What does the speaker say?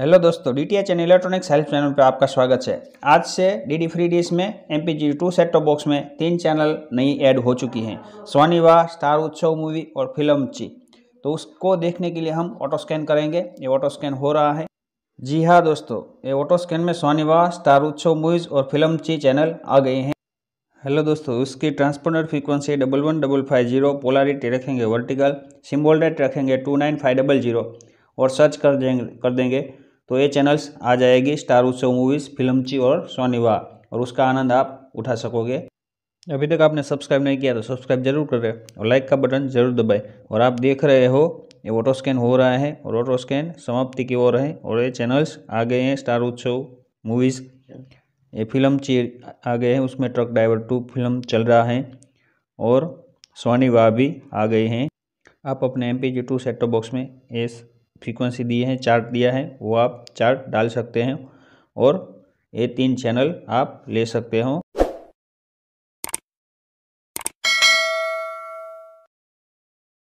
hello दोस्तों D T H and electronics help channel पर आपका स्वागत है आज से डी डी फ्री डिश में M P G two set top box में तीन चैनल नई ऐड हो चुकी हैं स्वानिवा स्टार उत्सव मूवी और फिल्म ची तो उसको देखने के लिए हम ऑटो स्कैन करेंगे ये ऑटो स्कैन हो रहा है जी हाँ दोस्तों ये ऑटो स्कैन में स्वानिवा स्टार उत्सव मूवीज़ और फिल्म ची चैनल आ गए हैं हेलो दोस्तों उसकी transponder frequency double one double five zero polarity रखेंगे वर्टिकल सिम्बोल रेट रखेंगे two nine five double zero और सर्च कर देंगे कर देंगे तो ये चैनल्स आ जाएगी स्टार उत्सव मूवीज़ फिल्मची और सोनीवा और उसका आनंद आप उठा सकोगे अभी तक आपने सब्सक्राइब नहीं किया तो सब्सक्राइब जरूर करें और लाइक का बटन जरूर दबाएं और आप देख रहे हो ये ऑटो स्कैन हो रहा है और ऑटो स्कैन समाप्ति की ओर है और ये चैनल्स आ गए हैं स्टार उत्सव मूवीज़ ये फिल्म ची आ गए हैं उसमें ट्रक ड्राइवर टू फिल्म चल रहा है और सोनी वाह भी आ गए हैं आप अपने M P G two set box में इस फ्रीक्वेंसी दिए हैं चार्ट दिया है वो आप चार्ट डाल सकते हैं और ये तीन चैनल आप ले सकते हो